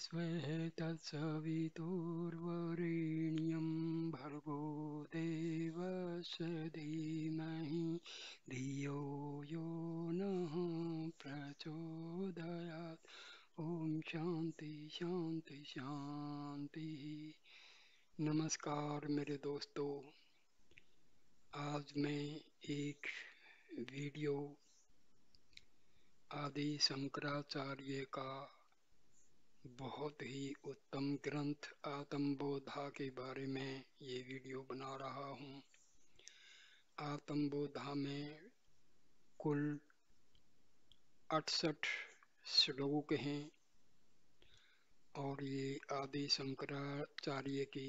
तस्मै भर्गो देवस्य धीमहि धियो यो नः प्रचोदयात् ॐ शान्ति शान्ति शान्ति नमस्कार मेरे दोस्तों आज मैं एक वीडियो आदि शंकराचार्य का बहुत ही उत्तम ग्रंथ आत्मबोधा के बारे में ये वीडियो बना रहा हूँ आत्मबोधा में कुल अड़सठ श्लोक हैं और ये आदि शंकराचार्य की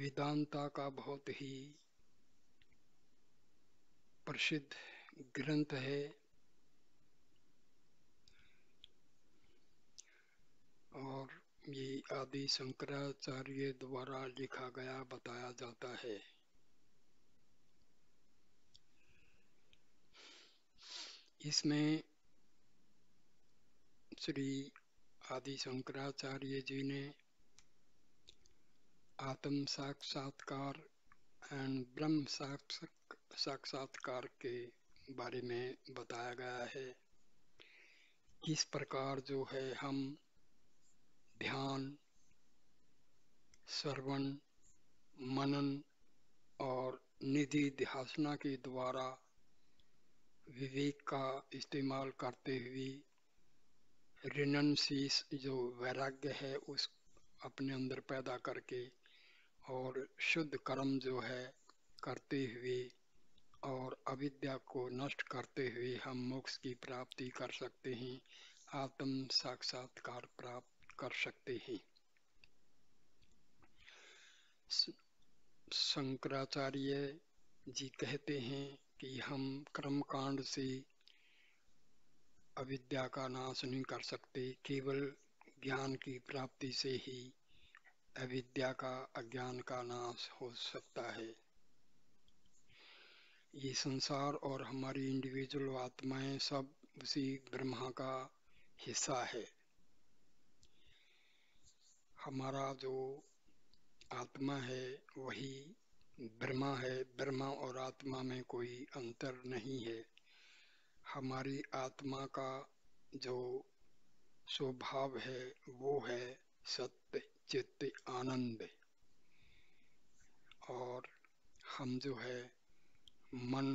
वेदांता का बहुत ही प्रसिद्ध ग्रंथ है और ये आदि शंकराचार्य द्वारा लिखा गया बताया जाता है इसमें श्री आदि शंकराचार्य जी ने आत्म साक्षात्कार एंड ब्रह्म साक्षात्कार के बारे में बताया गया है किस प्रकार जो है हम ध्यान श्रवण मनन और निधि ध्यासना के द्वारा विवेक का इस्तेमाल करते हुए रिनशीस जो वैराग्य है उस अपने अंदर पैदा करके और शुद्ध कर्म जो है करते हुए और अविद्या को नष्ट करते हुए हम मोक्ष की प्राप्ति कर सकते हैं आत्म साक्षात्कार प्राप्त कर सकते हैं शंकराचार्य जी कहते हैं कि हम कर्म कांड से अविद्या का नाश नहीं कर सकते केवल ज्ञान की प्राप्ति से ही अविद्या का अज्ञान का नाश हो सकता है ये संसार और हमारी इंडिविजुअल आत्माएं सब उसी ब्रह्मा का हिस्सा है हमारा जो आत्मा है वही ब्रह्मा है ब्रह्मा और आत्मा में कोई अंतर नहीं है हमारी आत्मा का जो स्वभाव है वो है सत्य चित्त आनंद और हम जो है मन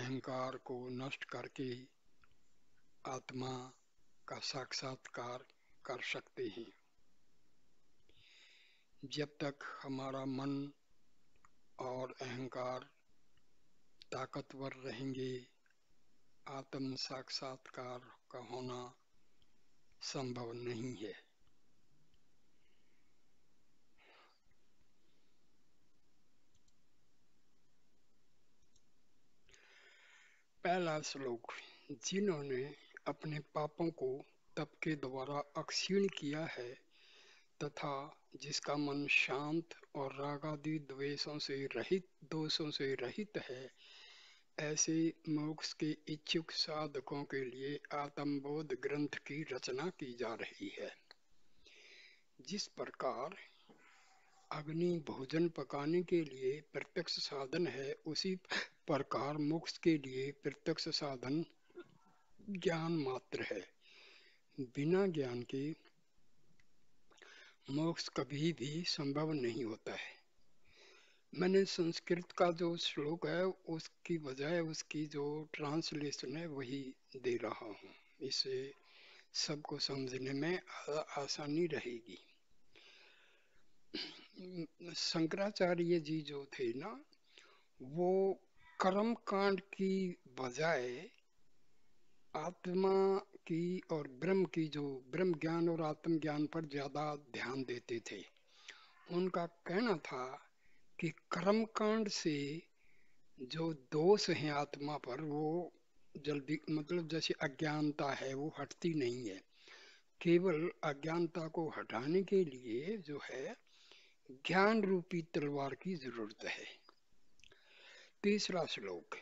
अहंकार को नष्ट करके आत्मा का साक्षात्कार कर सकते हैं जब तक हमारा मन और अहंकार ताकतवर रहेंगे आत्म साक्षात्कार का होना संभव नहीं है पहला श्लोक जिन्होंने अपने पापों को तप के द्वारा अक्षीण किया है तथा जिसका मन शांत और रागादि द्वेषों से रहित दोषों से रहित है ऐसे मोक्ष के इच्छुक साधकों के लिए आत्मबोध ग्रंथ की रचना की जा रही है जिस प्रकार अग्नि भोजन पकाने के लिए प्रत्यक्ष साधन है उसी प्रकार मोक्ष के लिए प्रत्यक्ष साधन ज्ञान मात्र है बिना ज्ञान के मोक्ष कभी भी संभव नहीं होता है मैंने संस्कृत का जो श्लोक है उसकी बजाय उसकी जो ट्रांसलेशन है वही दे रहा हूँ इससे सबको समझने में आसानी रहेगी शंकराचार्य जी जो थे ना वो कर्म कांड की बजाय आत्मा की और ब्रह्म की जो ब्रह्म ज्ञान और आत्म ज्ञान पर ज़्यादा ध्यान देते थे उनका कहना था कि कर्म कांड से जो दोष हैं आत्मा पर वो जल्दी मतलब जैसे अज्ञानता है वो हटती नहीं है केवल अज्ञानता को हटाने के लिए जो है ज्ञान रूपी तलवार की जरूरत है तीसरा श्लोक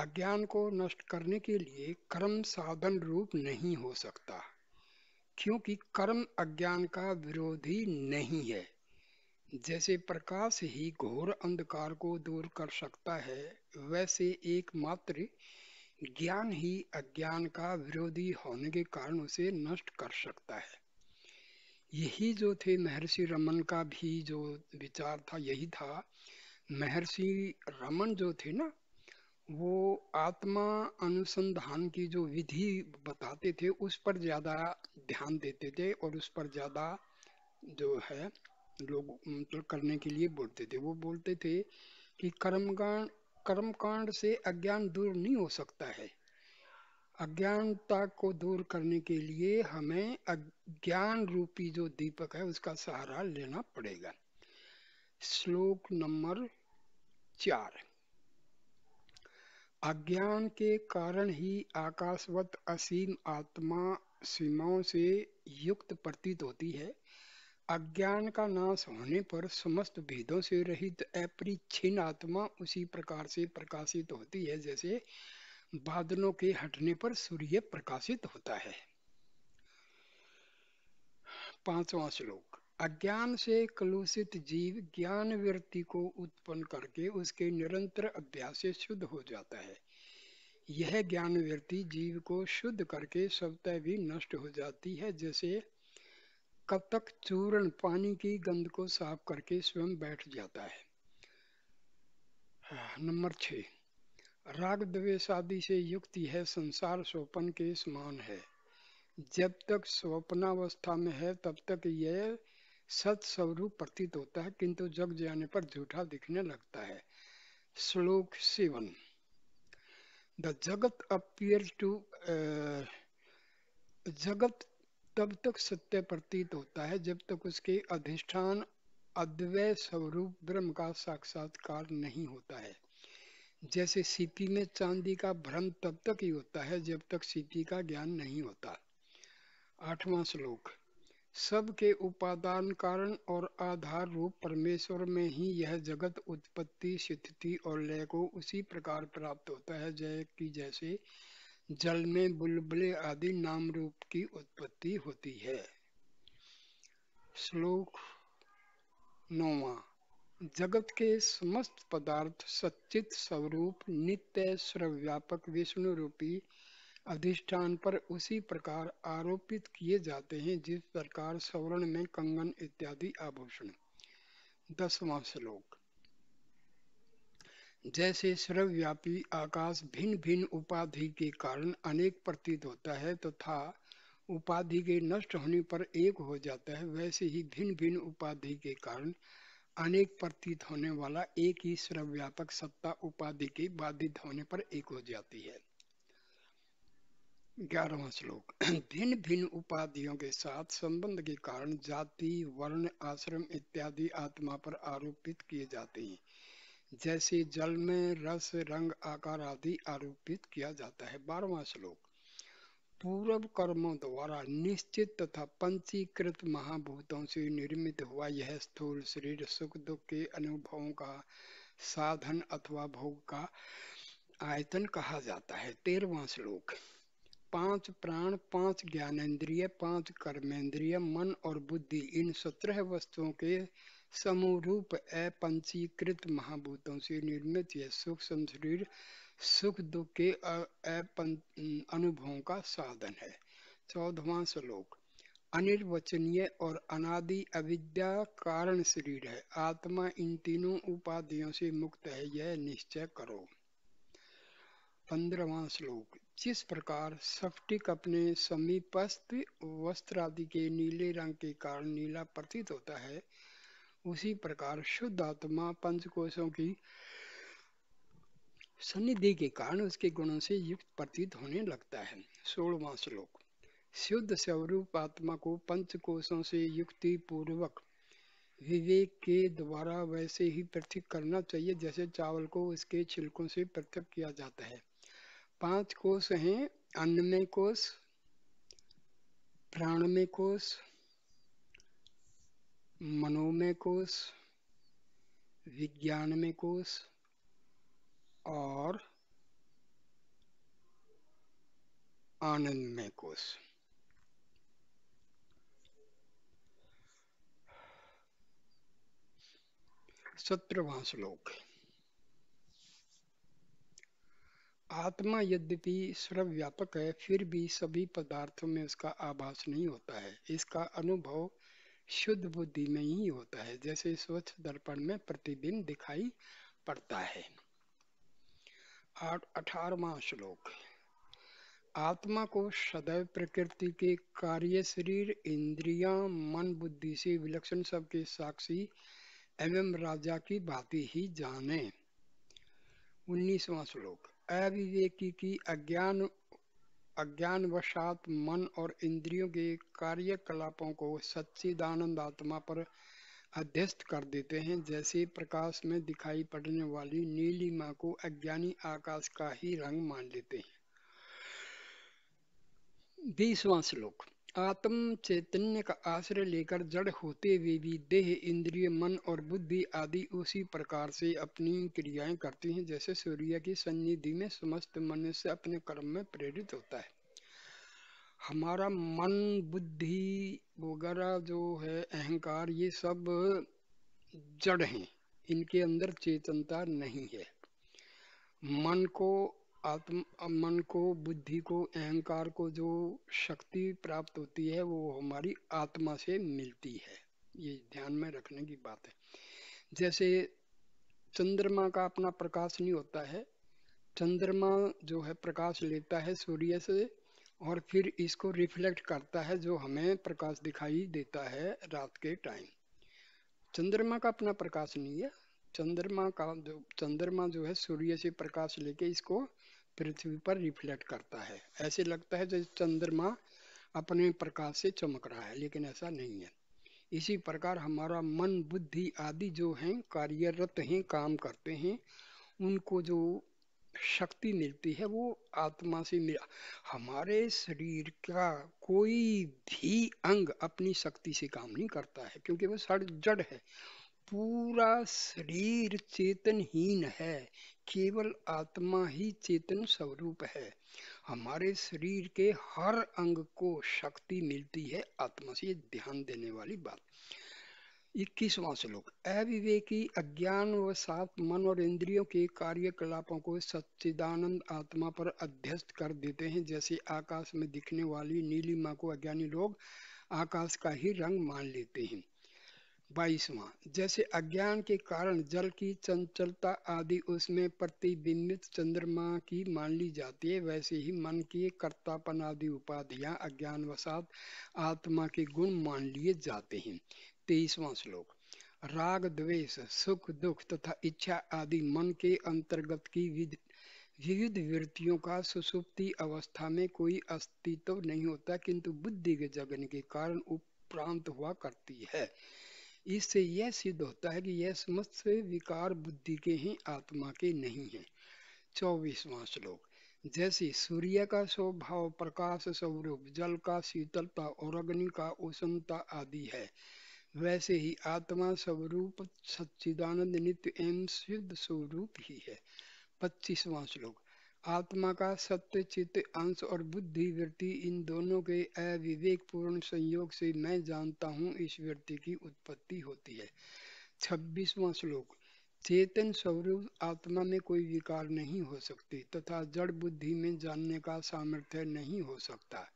अज्ञान को नष्ट करने के लिए कर्म साधन रूप नहीं हो सकता क्योंकि कर्म अज्ञान का विरोधी नहीं है जैसे प्रकाश ही घोर अंधकार को दूर कर सकता है वैसे एकमात्र ज्ञान ही अज्ञान का विरोधी होने के कारण उसे नष्ट कर सकता है यही जो थे महर्षि रमन का भी जो विचार था यही था महर्षि रमन जो थे ना वो आत्मा अनुसंधान की जो विधि बताते थे उस पर ज़्यादा ध्यान देते थे और उस पर ज़्यादा जो है लोग मतलब करने के लिए बोलते थे वो बोलते थे कि कर्मकांड कर्मकांड से अज्ञान दूर नहीं हो सकता है अज्ञानता को दूर करने के लिए हमें अज्ञान रूपी जो दीपक है उसका सहारा लेना पड़ेगा श्लोक नंबर चार अज्ञान के कारण ही आकाशवत असीम आत्मा सीमाओं से युक्त प्रतीत होती है अज्ञान का नाश होने पर समस्त भेदों से रहित अपरिच्छिन्न आत्मा उसी प्रकार से प्रकाशित होती है जैसे बादलों के हटने पर सूर्य प्रकाशित होता है पांचवा श्लोक अज्ञान से कलुषित जीव ज्ञान वृत्ति को उत्पन्न करके उसके निरंतर अभ्यास से शुद्ध हो जाता है यह ज्ञान वृत्ति जीव को शुद्ध करके स्वतः भी नष्ट हो जाती है जैसे कपक चूर्ण पानी की गंध को साफ करके स्वयं बैठ जाता है नंबर छ राग द्वेष आदि से युक्त यह संसार स्वपन के समान है जब तक स्वप्नावस्था में है तब तक यह सत स्वरूप प्रतीत होता है किंतु जग जाने पर झूठा दिखने लगता है श्लोक सेवन द जगत अपियर टू जगत तब तक सत्य प्रतीत होता है जब तक उसके अधिष्ठान अद्वै स्वरूप ब्रह्म का साक्षात्कार नहीं होता है जैसे सीपी में चांदी का भ्रम तब तक ही होता है जब तक सीपी का ज्ञान नहीं होता आठवां श्लोक सबके उपादान कारण और आधार रूप परमेश्वर में ही यह जगत उत्पत्ति स्थिति और लय को उसी प्रकार प्राप्त होता है जय की जैसे जल में बुलबुले आदि नाम रूप की उत्पत्ति होती है श्लोक नौवा जगत के समस्त पदार्थ सचित स्वरूप नित्य सर्वव्यापक विष्णु रूपी अधिष्ठान पर उसी प्रकार आरोपित किए जाते हैं जिस प्रकार सवर्ण में कंगन इत्यादि आभूषण दसवा श्लोक जैसे सर्वव्यापी आकाश भिन्न भिन्न उपाधि के कारण अनेक प्रतीत होता है तथा तो उपाधि के नष्ट होने पर एक हो जाता है वैसे ही भिन्न भिन्न उपाधि के कारण अनेक प्रतीत होने वाला एक ही सर्वव्यापक सत्ता उपाधि के बाधित होने पर एक हो जाती है ग्यारहवा श्लोक भिन्न भिन्न उपाधियों के साथ संबंध के कारण जाति वर्ण आश्रम इत्यादि आत्मा पर आरोपित किए जाते हैं जैसे जल में रस रंग आकार आदि आरोपित किया जाता है बारहवा श्लोक पूर्व कर्मों द्वारा निश्चित तथा पंचीकृत महाभूतों से निर्मित हुआ यह स्थूल शरीर सुख दुख के अनुभवों का साधन अथवा भोग का आयतन कहा जाता है तेरवा श्लोक पांच प्राण पांच ज्ञानेन्द्रिय पांच कर्मेंद्रिय मन और बुद्धि इन सत्रह वस्तुओं के समूरूप अपीकृत महाभूतों से निर्मित यह सुख शरीर सुख दुख के अनुभवों का साधन है चौदहवा श्लोक अनिर्वचनीय और अनादि अविद्या कारण शरीर है आत्मा इन तीनों उपाधियों से मुक्त है यह निश्चय करो पंद्रवा श्लोक जिस प्रकार सफ्टिक अपने समीपस्थ वस्त्र आदि के नीले रंग के कारण नीला प्रतीत होता है उसी प्रकार शुद्ध आत्मा पंचकोशों की सनिधि के कारण उसके गुणों से युक्त प्रतीत होने लगता है सोलवा श्लोक शुद्ध स्वरूप आत्मा को पंचकोशों से युक्ति पूर्वक विवेक के द्वारा वैसे ही पृथक करना चाहिए जैसे चावल को उसके छिलकों से पृथक किया जाता है पांच कोष हैं अन्नमय कोष प्राणमय कोष मनोमय कोष विज्ञानमय कोष और आनंदमय कोष सत्रवा श्लोक है आत्मा यद्यपि सर्वव्यापक है फिर भी सभी पदार्थों में उसका आभास नहीं होता है इसका अनुभव शुद्ध बुद्धि में ही होता है जैसे स्वच्छ दर्पण में प्रतिदिन दिखाई पड़ता है अठारवा श्लोक आत्मा को सदैव प्रकृति के कार्य शरीर इंद्रिया मन बुद्धि से विलक्षण सबके साक्षी एवं राजा की भांति ही जाने उन्नीसवा श्लोक अविवेकी की अज्ञान अज्ञानवशात मन और इंद्रियों के कार्यकलापों को सच्चिदानंद आत्मा पर अध्यस्त कर देते हैं जैसे प्रकाश में दिखाई पड़ने वाली नीलिमा को अज्ञानी आकाश का ही रंग मान लेते हैं बीसवां श्लोक आत्म चैतन्य का आश्रय लेकर जड़ होते हुए भी देह इंद्रिय मन और बुद्धि आदि उसी प्रकार से अपनी क्रियाएं करती हैं जैसे सूर्य की सन्निधि में समस्त मनुष्य अपने कर्म में प्रेरित होता है हमारा मन बुद्धि वगैरह जो है अहंकार ये सब जड़ हैं इनके अंदर चेतनता नहीं है मन को आत्म मन को बुद्धि को अहंकार को जो शक्ति प्राप्त होती है वो हमारी आत्मा से मिलती है ये ध्यान में रखने की बात है जैसे चंद्रमा का अपना प्रकाश नहीं होता है चंद्रमा जो है प्रकाश लेता है सूर्य से और फिर इसको रिफ्लेक्ट करता है जो हमें प्रकाश दिखाई देता है रात के टाइम चंद्रमा का अपना प्रकाश नहीं है चंद्रमा का जो चंद्रमा जो है सूर्य से प्रकाश लेके इसको पृथ्वी पर रिफ्लेक्ट करता है ऐसे लगता है जैसे चंद्रमा अपने प्रकाश से चमक रहा है लेकिन ऐसा नहीं है इसी प्रकार हमारा मन बुद्धि आदि जो हैं कार्यरत हैं काम करते हैं उनको जो शक्ति मिलती है वो आत्मा से मिला हमारे शरीर का कोई भी अंग अपनी शक्ति से काम नहीं करता है क्योंकि वो सड़ जड़ है पूरा शरीर चेतनहीन है केवल आत्मा ही चेतन स्वरूप है हमारे शरीर के हर अंग को शक्ति मिलती है आत्मा से ध्यान देने वाली बात इक्कीसवां श्लोक अविवेकी अज्ञान व सात मन और इंद्रियों के कार्यकलापों को सच्चिदानंद आत्मा पर अध्यस्त कर देते हैं जैसे आकाश में दिखने वाली नीलिमा को अज्ञानी लोग आकाश का ही रंग मान लेते हैं बाईसवां जैसे अज्ञान के कारण जल की चंचलता आदि उसमें प्रतिबिंबित चंद्रमा की मान ली जाती है वैसे ही मन की कर्तापन आदि उपाधियां अज्ञान वसात आत्मा के गुण मान लिए जाते हैं तेईसवा श्लोक राग द्वेष सुख दुख तथा इच्छा आदि मन के अंतर्गत की विध विविध वृत्तियों का सुसुप्ति अवस्था में कोई अस्तित्व नहीं होता किंतु बुद्धि के जगन के कारण उपरांत हुआ करती है इससे यह सिद्ध होता है कि यह समस्त विकार बुद्धि के ही आत्मा के नहीं है चौबीसवां श्लोक जैसे सूर्य का स्वभाव प्रकाश स्वरूप जल का शीतलता और अग्नि का उष्णता आदि है वैसे ही आत्मा स्वरूप सच्चिदानंद नित्य एवं सिद्ध स्वरूप ही है पच्चीसवां श्लोक आत्मा का सत्य चित्त अंश और बुद्धि वृत्ति इन दोनों के अविवेक पूर्ण संयोग से मैं जानता हूँ इस वृत्ति की उत्पत्ति होती है छब्बीसवा श्लोक चेतन स्वरूप आत्मा में कोई विकार नहीं हो सकती तथा जड़ बुद्धि में जानने का सामर्थ्य नहीं हो सकता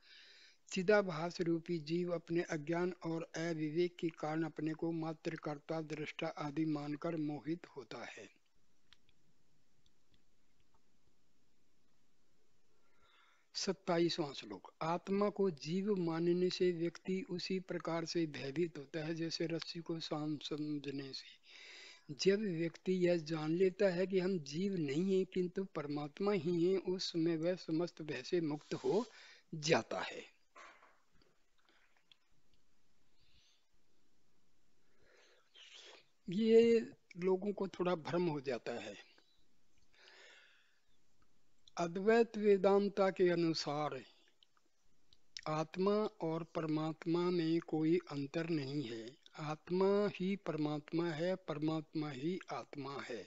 चिदाभास रूपी जीव अपने अज्ञान और अविवेक के कारण अपने को मात्र कर्ता दृष्टा आदि मानकर मोहित होता है सत्ताईसवां श्लोक आत्मा को जीव मानने से व्यक्ति उसी प्रकार से भयभीत होता है जैसे रस्सी को शाम समझने से जब व्यक्ति यह जान लेता है कि हम जीव नहीं है किंतु परमात्मा ही है उस समय वह समस्त भय से मुक्त हो जाता है ये लोगों को थोड़ा भ्रम हो जाता है अद्वैत वेदांता के अनुसार आत्मा और परमात्मा में कोई अंतर नहीं है आत्मा ही परमात्मा है परमात्मा ही आत्मा है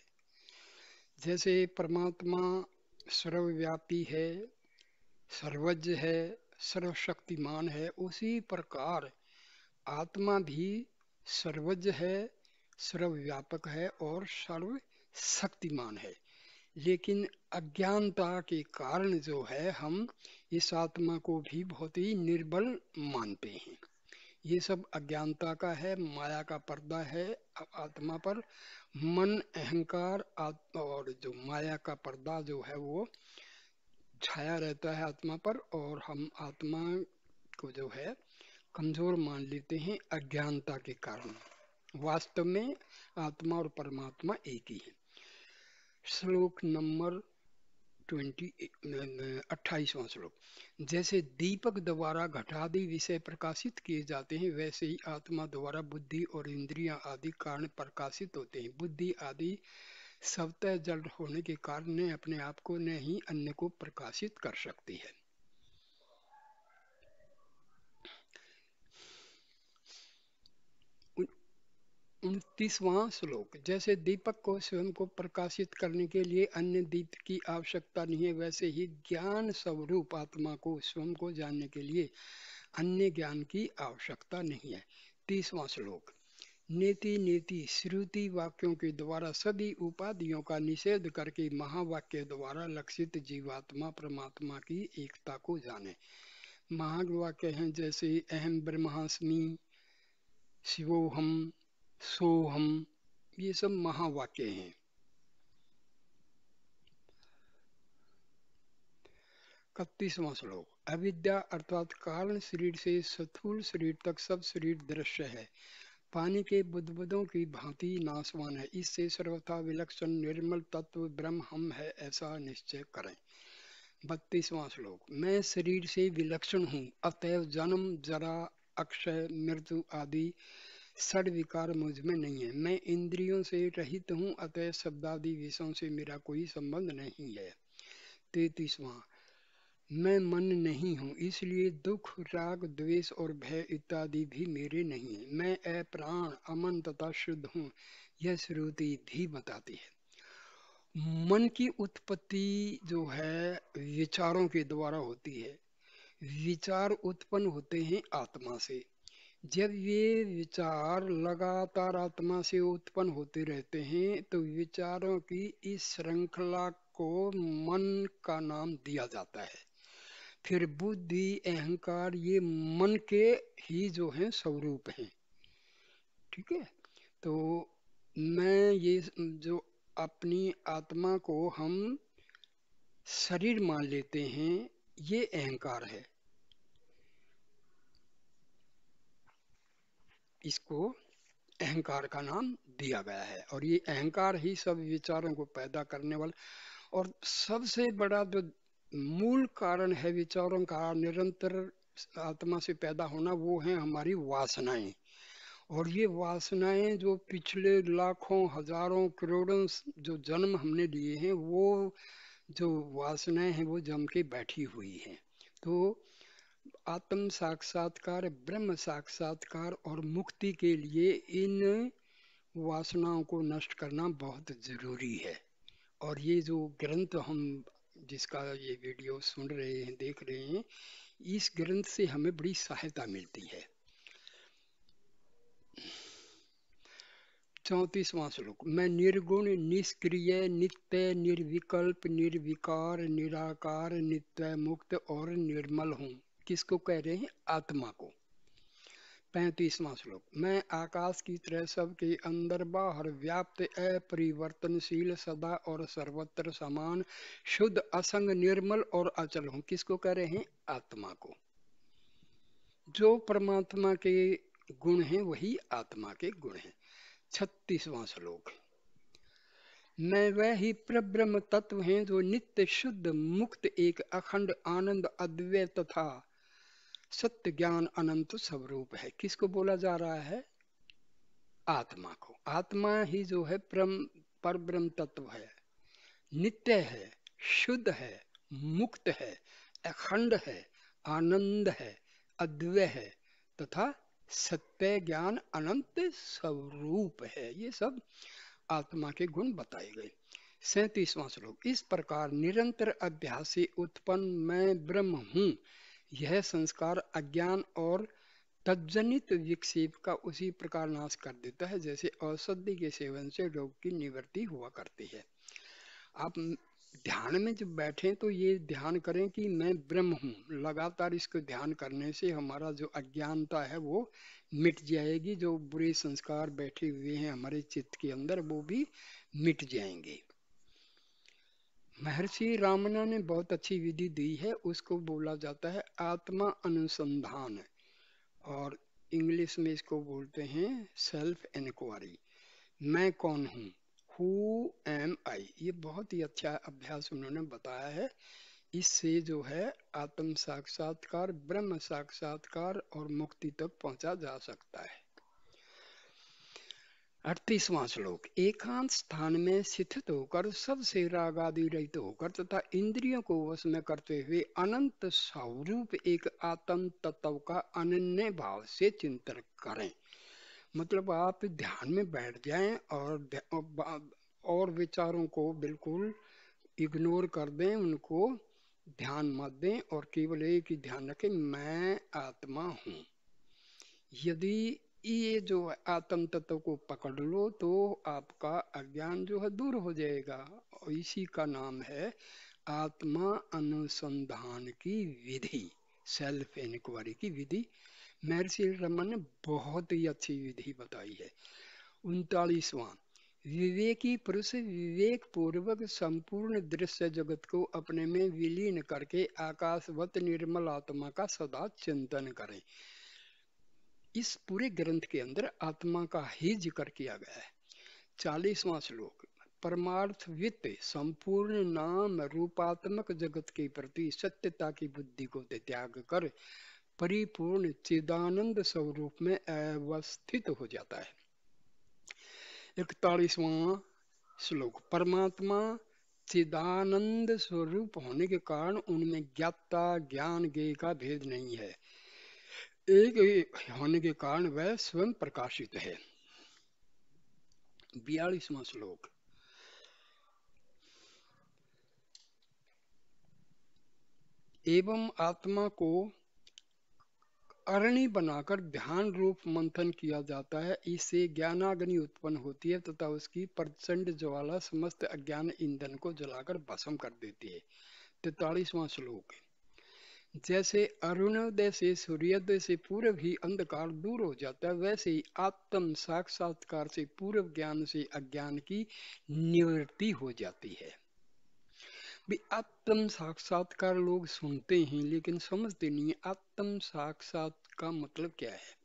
जैसे परमात्मा सर्वव्यापी है सर्वज है सर्वशक्तिमान है उसी प्रकार आत्मा भी सर्वज है सर्वव्यापक है और सर्व शक्तिमान है लेकिन अज्ञानता के कारण जो है हम इस आत्मा को भी बहुत ही निर्बल मानते हैं ये सब अज्ञानता का है माया का पर्दा है आत्मा पर मन अहंकार और जो माया का पर्दा जो है वो छाया रहता है आत्मा पर और हम आत्मा को जो है कमजोर मान लेते हैं अज्ञानता के कारण वास्तव में आत्मा और परमात्मा एक ही है श्लोक नंबर ट्वेंटी अट्ठाईसवां श्लोक जैसे दीपक द्वारा घटादि विषय प्रकाशित किए जाते हैं वैसे ही आत्मा द्वारा बुद्धि और इंद्रिया आदि कारण प्रकाशित होते हैं बुद्धि आदि सवतः जल होने के कारण अपने आप को न ही अन्य को प्रकाशित कर सकती है उनतीसवां श्लोक जैसे दीपक को स्वयं को प्रकाशित करने के लिए अन्य दीप की आवश्यकता नहीं है वैसे ही ज्ञान स्वरूप आत्मा को स्वयं को जानने के लिए अन्य ज्ञान की आवश्यकता नहीं है तीसवां श्लोक नीति नीति श्रुति वाक्यों के द्वारा सभी उपाधियों का निषेध करके महावाक्य द्वारा लक्षित जीवात्मा परमात्मा की एकता को जाने महावाक्य हैं जैसे अहम ब्रह्मास्मि शिवोहम सोहम ये सब महावाक्य हैं इकतीसवां श्लोक अविद्या अर्थात कारण शरीर से स्थूल शरीर तक सब शरीर दृश्य है पानी के बुद्धबुदों की भांति नाशवान है इससे सर्वथा विलक्षण निर्मल तत्व ब्रह्म हम है ऐसा निश्चय करें बत्तीसवां श्लोक मैं शरीर से विलक्षण हूँ अतएव जन्म जरा अक्षय मृत्यु आदि सड़ विकार मुझ में नहीं है मैं इंद्रियों से रहित हूँ अतः शब्दादि विषयों से मेरा कोई संबंध नहीं है तैतीसवां मैं मन नहीं हूँ इसलिए दुख राग द्वेष और भय इत्यादि भी मेरे नहीं है मैं अप्राण अमन तथा शुद्ध हूँ यह श्रुति भी बताती है मन की उत्पत्ति जो है विचारों के द्वारा होती है विचार उत्पन्न होते हैं आत्मा से जब ये विचार लगातार आत्मा से उत्पन्न होते रहते हैं तो विचारों की इस श्रृंखला को मन का नाम दिया जाता है फिर बुद्धि अहंकार ये मन के ही जो है स्वरूप हैं ठीक है तो मैं ये जो अपनी आत्मा को हम शरीर मान लेते हैं ये अहंकार है इसको अहंकार का नाम दिया गया है और ये अहंकार ही सब विचारों को पैदा करने वाला और सबसे बड़ा जो मूल कारण है विचारों का निरंतर आत्मा से पैदा होना वो है हमारी वासनाएं और ये वासनाएं जो पिछले लाखों हजारों करोड़ों जो जन्म हमने लिए हैं वो जो वासनाएं हैं वो जम के बैठी हुई हैं तो आत्म साक्षात्कार ब्रह्म साक्षात्कार और मुक्ति के लिए इन वासनाओं को नष्ट करना बहुत ज़रूरी है और ये जो ग्रंथ हम जिसका ये वीडियो सुन रहे हैं देख रहे हैं इस ग्रंथ से हमें बड़ी सहायता मिलती है चौंतीसवां श्लोक मैं निर्गुण निष्क्रिय नित्य निर्विकल्प निर्विकार निराकार नित्य मुक्त और निर्मल हूँ किसको कह रहे हैं आत्मा को पैंतीसवां श्लोक मैं आकाश की तरह सबके अंदर बाहर व्याप्त अपरिवर्तनशील सदा और सर्वत्र समान शुद्ध असंग निर्मल और अचल हूँ किसको कह रहे हैं आत्मा को जो परमात्मा के गुण हैं वही आत्मा के गुण हैं छत्तीसवां श्लोक मैं वह ही प्रब्रह्म तत्व हैं जो नित्य शुद्ध मुक्त एक अखंड आनंद अद्वैत तथा सत्य ज्ञान अनंत स्वरूप है किसको बोला जा रहा है आत्मा को आत्मा ही जो है परम पर ब्रह्म तत्व है नित्य है शुद्ध है मुक्त है अखंड है आनंद है अद्वय है तथा सत्य ज्ञान अनंत स्वरूप है ये सब आत्मा के गुण बताए गए सैतीसवां श्लोक इस प्रकार निरंतर अभ्यासी उत्पन्न मैं ब्रह्म हूँ यह संस्कार अज्ञान और तजनित विक्षेप का उसी प्रकार नाश कर देता है जैसे औषधि के सेवन से रोग की निवृत्ति हुआ करती है आप ध्यान में जब बैठें तो ये ध्यान करें कि मैं ब्रह्म हूँ लगातार इसको ध्यान करने से हमारा जो अज्ञानता है वो मिट जाएगी जो बुरे संस्कार बैठे हुए हैं हमारे चित्त के अंदर वो भी मिट जाएंगे महर्षि रामना ने बहुत अच्छी विधि दी है उसको बोला जाता है आत्मा अनुसंधान और इंग्लिश में इसको बोलते हैं सेल्फ इंक्वायरी मैं कौन हूँ हु एम आई ये बहुत ही अच्छा अभ्यास उन्होंने बताया है इससे जो है आत्म साक्षात्कार ब्रह्म साक्षात्कार और मुक्ति तक पहुंचा जा सकता है अड़तीसवां श्लोक एकांत स्थान में स्थित होकर सबसे राग आदि रहित होकर तथा इंद्रियों को वश में करते हुए अनंत स्वरूप एक आत्म तत्व का अनन्य भाव से चिंतन करें मतलब आप ध्यान में बैठ जाएं और और विचारों को बिल्कुल इग्नोर कर दें उनको ध्यान मत दें और केवल एक ही ध्यान रखें मैं आत्मा हूँ यदि ये जो आत्म तत्व को पकड़ लो तो आपका अज्ञान जो है दूर हो जाएगा और इसी का नाम है आत्मा अनुसंधान की विधि सेल्फ इंक्वायरी की विधि महर्षि रमन ने बहुत ही अच्छी विधि बताई है उनतालीसवा विवेकी पुरुष विवेक पूर्वक संपूर्ण दृश्य जगत को अपने में विलीन करके आकाशवत निर्मल आत्मा का सदा चिंतन करें इस पूरे ग्रंथ के अंदर आत्मा का ही जिक्र किया गया है चालीसवां श्लोक परमार्थ वित्त संपूर्ण नाम रूपात्मक जगत के प्रति सत्यता की बुद्धि को त्याग कर परिपूर्ण चिदानंद स्वरूप में अवस्थित हो जाता है इकतालीसवा श्लोक परमात्मा चिदानंद स्वरूप होने के कारण उनमें ज्ञाता ज्ञान ज्ञे का भेद नहीं है एक होने के कारण वह स्वयं प्रकाशित है बयालीसवा श्लोक एवं आत्मा को अरणी बनाकर ध्यान रूप मंथन किया जाता है इससे ज्ञानाग्नि उत्पन्न होती है तथा उसकी प्रचंड ज्वाला समस्त अज्ञान ईंधन को जलाकर भस्म कर देती है तैतालीसवां श्लोक है जैसे अरुणोदय से सूर्योदय से पूर्व ही अंधकार दूर हो जाता है वैसे ही आत्म साक्षात्कार से पूर्व ज्ञान से अज्ञान की निवृत्ति हो जाती है भी आत्म साक्षात्कार लोग सुनते हैं लेकिन समझते नहीं आत्म साक्षात का मतलब क्या है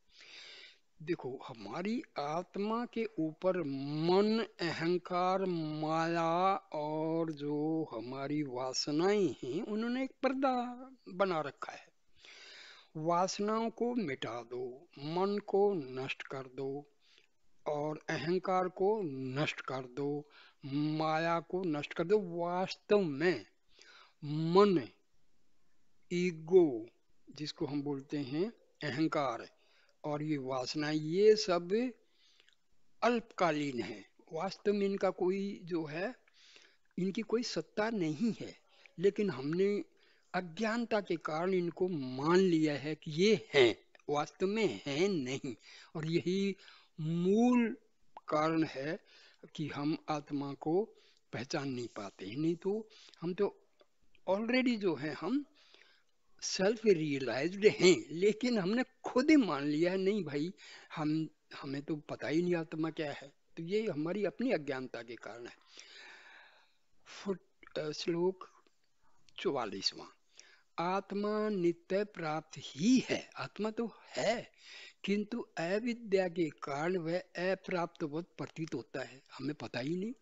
देखो हमारी आत्मा के ऊपर मन अहंकार माया और जो हमारी वासनाएं हैं उन्होंने एक पर्दा बना रखा है वासनाओं को मिटा दो मन को नष्ट कर दो और अहंकार को नष्ट कर दो माया को नष्ट कर दो वास्तव में मन ईगो जिसको हम बोलते हैं अहंकार और ये वासना ये सब अल्पकालीन है वास्तव में इनका कोई जो है इनकी कोई सत्ता नहीं है लेकिन हमने अज्ञानता के कारण इनको मान लिया है कि ये हैं वास्तव में हैं नहीं और यही मूल कारण है कि हम आत्मा को पहचान नहीं पाते नहीं तो हम तो ऑलरेडी जो है हम सेल्फ रियलाइज्ड हैं लेकिन हमने खुद ही मान लिया है नहीं भाई हम हमें तो पता ही नहीं आत्मा क्या है तो ये हमारी अपनी अज्ञानता के कारण है फुट श्लोक चौवालीसवा आत्मा नित्य प्राप्त ही है आत्मा तो है किंतु अविद्या के कारण वह अप्राप्त प्रतीत होता है हमें पता ही नहीं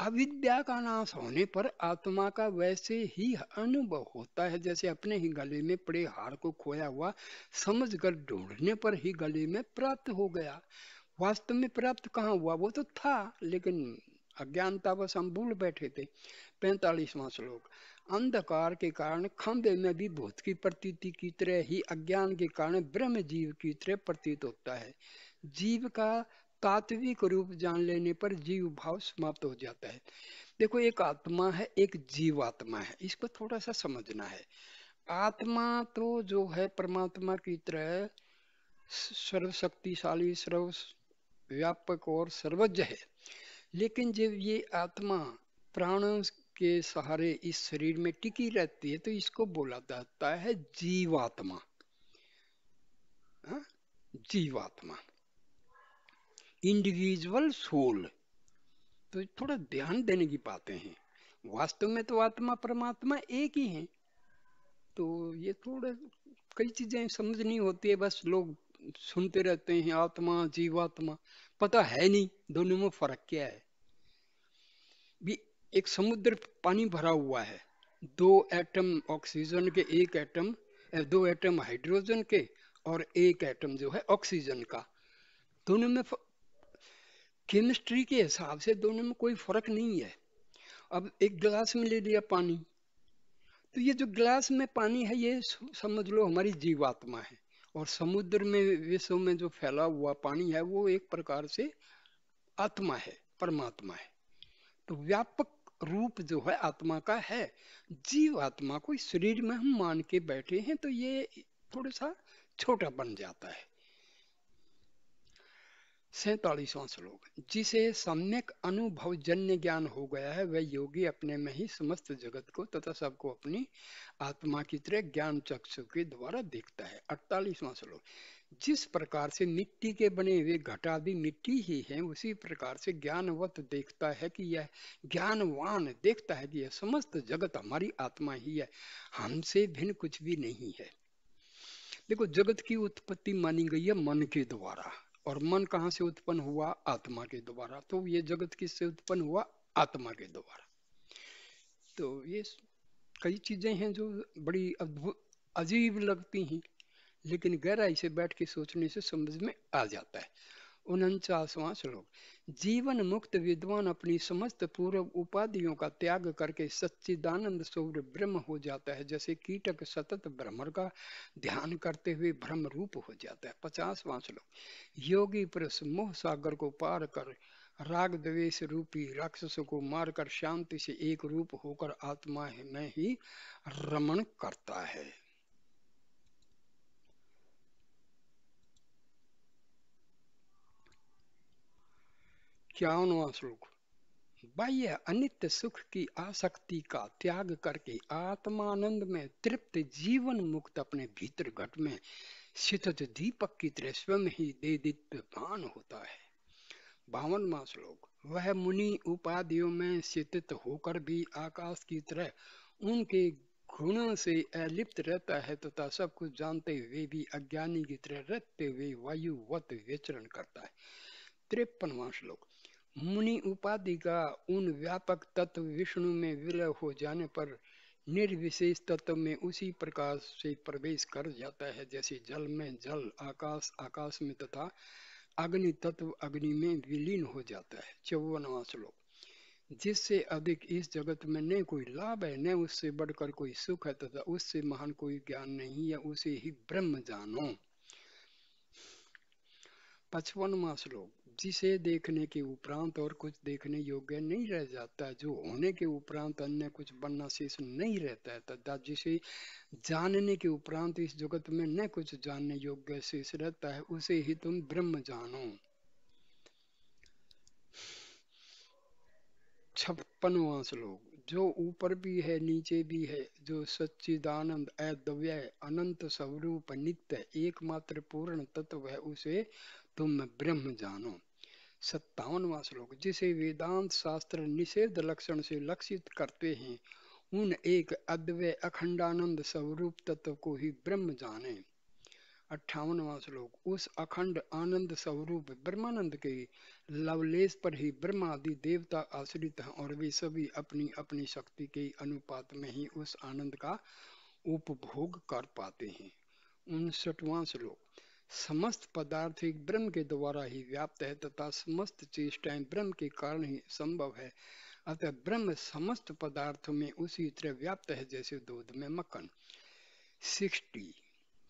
अविद्या का नाश होने पर आत्मा का वैसे ही अनुभव होता है जैसे अपने ही गले में पड़े हार को खोया हुआ समझकर ढूंढने पर ही गले में प्राप्त हो गया वास्तव में प्राप्त कहाँ हुआ वो तो था लेकिन अज्ञानता बस हम भूल बैठे थे पैंतालीसवां श्लोक अंधकार के कारण खंभे में भी भूत की प्रतीति की तरह ही अज्ञान के कारण ब्रह्म जीव की तरह प्रतीत होता है जीव का तात्विक रूप जान लेने पर जीव भाव समाप्त हो जाता है देखो एक आत्मा है एक जीवात्मा है इसको थोड़ा सा समझना है आत्मा तो जो है परमात्मा की तरह सर्वशक्तिशाली सर्व व्यापक और सर्वज्ञ है लेकिन जब ये आत्मा प्राण के सहारे इस शरीर में टिकी रहती है तो इसको बोला जाता है जीवात्मा हा? जीवात्मा इंडिविजुअल सोल तो थोड़ा ध्यान देने की बातें हैं वास्तव में तो आत्मा परमात्मा एक ही है तो ये थोड़ा कई चीजें समझ नहीं होती है बस लोग सुनते रहते हैं आत्मा जीवात्मा पता है नहीं दोनों में फर्क क्या है भी एक समुद्र पानी भरा हुआ है दो एटम ऑक्सीजन के एक एटम दो एटम हाइड्रोजन के और एक एटम जो है ऑक्सीजन का दोनों में केमिस्ट्री के हिसाब से दोनों में कोई फर्क नहीं है अब एक गिलास में ले लिया पानी तो ये जो गिलास में पानी है ये समझ लो हमारी जीवात्मा है और समुद्र में विश्व में जो फैला हुआ पानी है वो एक प्रकार से आत्मा है परमात्मा है तो व्यापक रूप जो है आत्मा का है जीव आत्मा को शरीर में हम मान के बैठे हैं तो ये थोड़ा सा छोटा बन जाता है सैतालीसवां श्लोक जिसे सम्यक अनुभव जन्य ज्ञान हो गया है वह योगी अपने में ही समस्त जगत को तथा सबको अपनी आत्मा की तरह ज्ञान चक्षु के द्वारा देखता है अड़तालीसवां श्लोक जिस प्रकार से मिट्टी के बने हुए घटादि मिट्टी ही है उसी प्रकार से ज्ञानवत देखता है कि यह ज्ञानवान देखता है कि यह समस्त जगत हमारी आत्मा ही है हमसे भिन्न कुछ भी नहीं है देखो जगत की उत्पत्ति मानी गई है मन के द्वारा और मन कहा से उत्पन्न हुआ आत्मा के द्वारा तो ये जगत किससे उत्पन्न हुआ आत्मा के द्वारा तो ये कई चीजें हैं जो बड़ी अद्भुत अजीब लगती हैं लेकिन गहराई से बैठ के सोचने से समझ में आ जाता है उनचासवां श्लोक जीवन मुक्त विद्वान अपनी समस्त पूर्व उपाधियों का त्याग करके सच्चिदानंद सूर्य ब्रह्म हो जाता है जैसे कीटक सतत भ्रमर का ध्यान करते हुए भ्रम रूप हो जाता है पचासवां श्लोक योगी पुरुष मोह सागर को पार कर राग द्वेश रूपी राक्षसों को मारकर शांति से एक रूप होकर आत्मा में ही रमण करता है इक्यावनवा श्लोक बाह्य अनित्य सुख की आसक्ति का त्याग करके आत्मानंद में तृप्त जीवन मुक्त अपने भीतर घट में सितत दीपक की तरह स्वयं ही दे भान होता है बावनवा श्लोक वह मुनि उपाधियों में स्थित होकर भी आकाश की तरह उनके घुणों से अलिप्त रहता है तथा तो सब कुछ जानते हुए भी अज्ञानी की तरह रहते हुए वायुवत विचरण करता है त्रेपनवा श्लोक मुनि उपाधि का उन व्यापक तत्व विष्णु में विलय हो जाने पर निर्विशेष तत्व में उसी प्रकाश से प्रवेश कर जाता है जैसे जल में जल आकाश आकाश में तथा अग्नि तत्व अग्नि में विलीन हो जाता है चौवनवा श्लोक जिससे अधिक इस जगत में न कोई लाभ है न उससे बढ़कर कोई सुख है तथा उससे महान कोई ज्ञान नहीं है उसे ही ब्रह्म जानो पचपनवा श्लोक जिसे देखने के उपरांत और कुछ देखने योग्य नहीं रह जाता जो होने के उपरांत अन्य कुछ बनना शेष नहीं रहता है तथा जिसे जानने के उपरांत इस जगत में न कुछ जानने योग्य शेष रहता है उसे ही तुम ब्रह्म जानो छप्पनवा श्लोक जो ऊपर भी है नीचे भी है जो सच्चिदानंद अद्वय अनंत स्वरूप नित्य एकमात्र पूर्ण तत्व है उसे तुम ब्रह्म जानो सत्तावनवा श्लोक जिसे वेदांत शास्त्र निषेध लक्षण से लक्षित करते हैं उन एक अद्वय अखंडानंद स्वरूप तत्व को ही ब्रह्म जाने अट्ठावनवा श्लोक उस अखंड आनंद स्वरूप ब्रह्मानंद के लवलेश पर ही ब्रह्मा आदि देवता आश्रित हैं और वे सभी अपनी अपनी शक्ति के अनुपात में ही उस आनंद का उपभोग कर पाते हैं उनसठवा श्लोक समस्त पदार्थ एक ब्रह्म के द्वारा ही व्याप्त है तथा समस्त चेष्टाएं ब्रह्म के कारण ही संभव है अतः ब्रह्म समस्त पदार्थ में उसी तरह व्याप्त है जैसे दूध में मक्खन सिक्सटी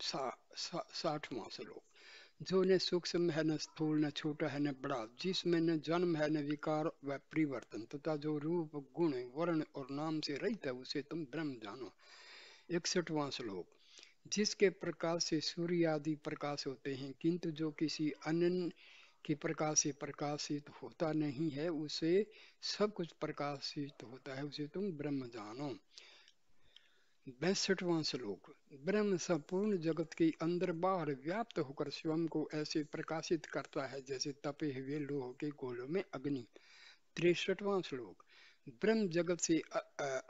साठवां श्लोक जो न सूक्ष्म है न स्थूल न छोटा है न बड़ा जिसमें न जन्म है न विकार व परिवर्तन तथा जो रूप गुण वर्ण और नाम से रहित है उसे तुम ब्रह्म जानो इकसठवा श्लोक जिसके प्रकाश से सूर्य आदि प्रकाश होते हैं किंतु जो किसी अन्य के प्रकाश से प्रकाशित होता नहीं है उसे सब कुछ प्रकाशित होता है उसे तुम ब्रह्म जानो बैसठवां श्लोक ब्रह्म संपूर्ण जगत के अंदर बाहर व्याप्त होकर स्वयं को ऐसे प्रकाशित करता है जैसे तपे हुए लोह के गोलों में अग्नि तिरसठवां श्लोक ब्रह्म जगत से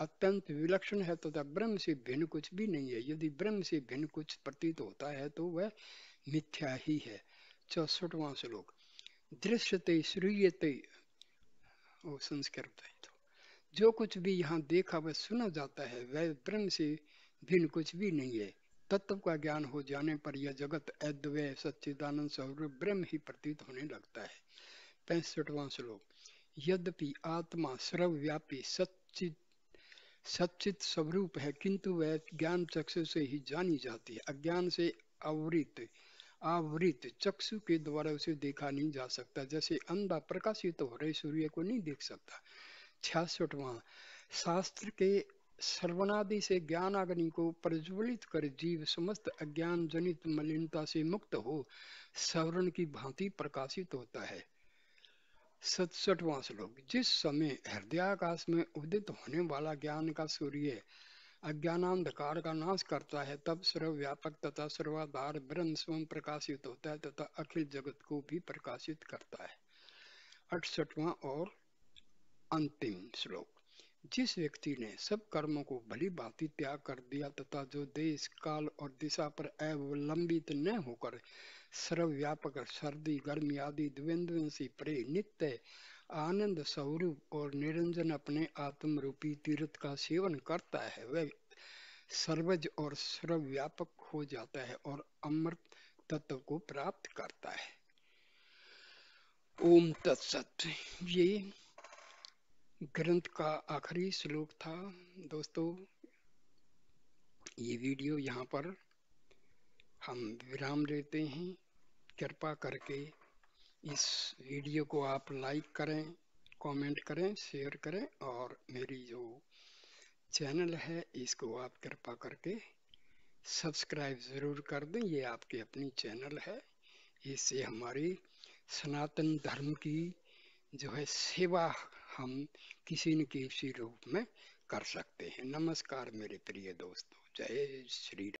अत्यंत विलक्षण है तथा तो ब्रह्म से भिन्न कुछ भी नहीं है यदि ब्रह्म से भिन्न कुछ प्रतीत होता है तो वह मिथ्या ही है चौसठवां श्लोक दृश्यते श्रूयते संस्कृत तो जो कुछ भी यहाँ देखा वह सुना जाता है वह ब्रह्म से भिन्न कुछ भी नहीं है तत्व का ज्ञान हो जाने पर यह जगत अद्वय सच्चिदानंद स्वरूप ब्रह्म ही प्रतीत होने लगता है पैंसठवां श्लोक यद्यपि आत्मा सर्वव्यापी सचित सचित स्वरूप है किंतु वह ज्ञान चक्षु से ही जानी जाती है अज्ञान से आवृत आवृत चक्षु के द्वारा उसे देखा नहीं जा सकता जैसे अंधा प्रकाशित हो रहे सूर्य को नहीं देख सकता छियासठवा शास्त्र के सर्वनादि से ज्ञान अग्नि को प्रज्वलित कर जीव समस्त अज्ञान जनित मलिनता से मुक्त हो सवर्ण की भांति प्रकाशित होता है सतसठवां श्लोक जिस समय हृदयाकाश में उदित होने वाला ज्ञान का सूर्य अज्ञानांधकार का नाश करता है तब सर्वव्यापक तथा सर्वाधार ब्रह्म स्वयं प्रकाशित होता है तथा अखिल जगत को भी प्रकाशित करता है अठसठवा और अंतिम श्लोक जिस व्यक्ति ने सब कर्मों को भली भांति त्याग कर दिया तथा जो देश काल और दिशा पर अवलंबित न होकर सर्वव्यापक सर्दी गर्मी आदि द्वंद्व से परे नित्य आनंद स्वरूप और निरंजन अपने आत्म रूपी तीर्थ का सेवन करता है वह सर्वज और सर्वव्यापक हो जाता है और अमृत तत्व को प्राप्त करता है ओम तत्सत ये ग्रंथ का आखिरी श्लोक था दोस्तों ये वीडियो यहाँ पर हम विराम लेते हैं कृपा करके इस वीडियो को आप लाइक करें कमेंट करें शेयर करें और मेरी जो चैनल है इसको आप कृपा करके सब्सक्राइब ज़रूर कर दें ये आपकी अपनी चैनल है इससे हमारी सनातन धर्म की जो है सेवा हम किसी न किसी रूप में कर सकते हैं नमस्कार मेरे प्रिय दोस्तों जय श्री